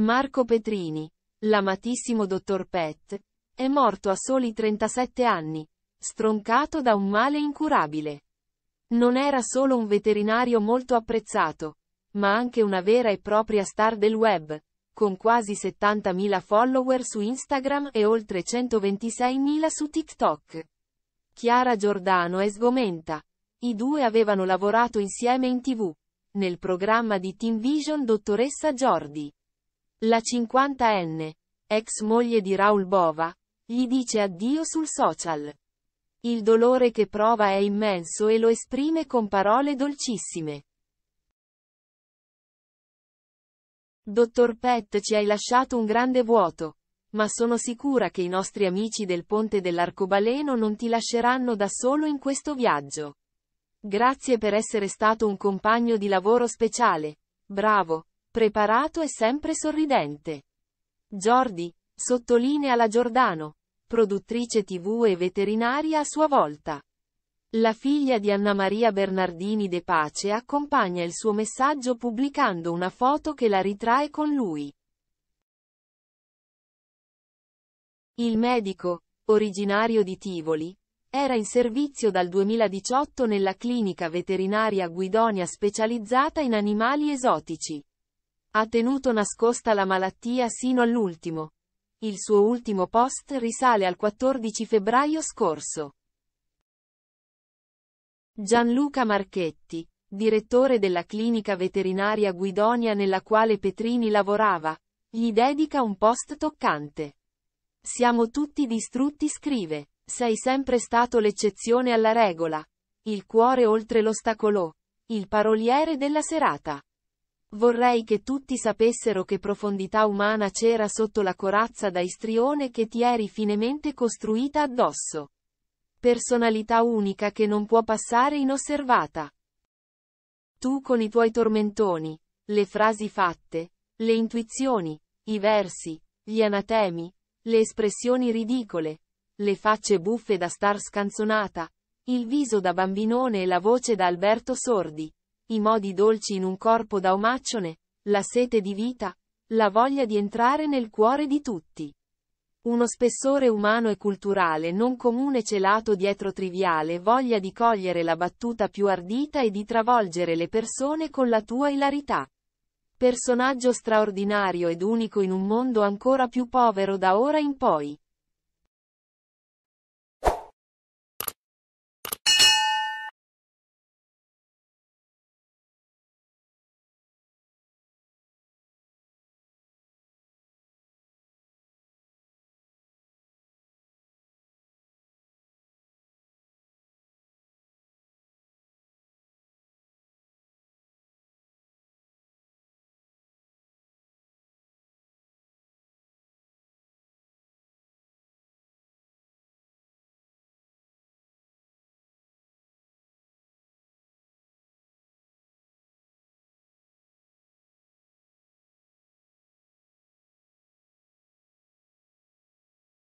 Marco Petrini, l'amatissimo dottor Pet, è morto a soli 37 anni, stroncato da un male incurabile. Non era solo un veterinario molto apprezzato, ma anche una vera e propria star del web, con quasi 70.000 follower su Instagram e oltre 126.000 su TikTok. Chiara Giordano è sgomenta. I due avevano lavorato insieme in tv, nel programma di Team Vision Dottoressa Jordi. La 50enne, ex moglie di Raul Bova, gli dice addio sul social. Il dolore che prova è immenso e lo esprime con parole dolcissime. Dottor Pet ci hai lasciato un grande vuoto. Ma sono sicura che i nostri amici del Ponte dell'Arcobaleno non ti lasceranno da solo in questo viaggio. Grazie per essere stato un compagno di lavoro speciale. Bravo. Preparato e sempre sorridente. Jordi, sottolinea la Giordano, produttrice tv e veterinaria a sua volta. La figlia di Anna Maria Bernardini De Pace accompagna il suo messaggio pubblicando una foto che la ritrae con lui. Il medico, originario di Tivoli, era in servizio dal 2018 nella clinica veterinaria Guidonia specializzata in animali esotici. Ha tenuto nascosta la malattia sino all'ultimo. Il suo ultimo post risale al 14 febbraio scorso. Gianluca Marchetti, direttore della clinica veterinaria Guidonia nella quale Petrini lavorava, gli dedica un post toccante. Siamo tutti distrutti scrive, sei sempre stato l'eccezione alla regola. Il cuore oltre l'ostacolo. Il paroliere della serata. Vorrei che tutti sapessero che profondità umana c'era sotto la corazza da istrione che ti eri finemente costruita addosso. Personalità unica che non può passare inosservata. Tu con i tuoi tormentoni, le frasi fatte, le intuizioni, i versi, gli anatemi, le espressioni ridicole, le facce buffe da star scanzonata, il viso da bambinone e la voce da Alberto Sordi i modi dolci in un corpo da omaccione, la sete di vita, la voglia di entrare nel cuore di tutti. Uno spessore umano e culturale non comune celato dietro triviale voglia di cogliere la battuta più ardita e di travolgere le persone con la tua ilarità. Personaggio straordinario ed unico in un mondo ancora più povero da ora in poi.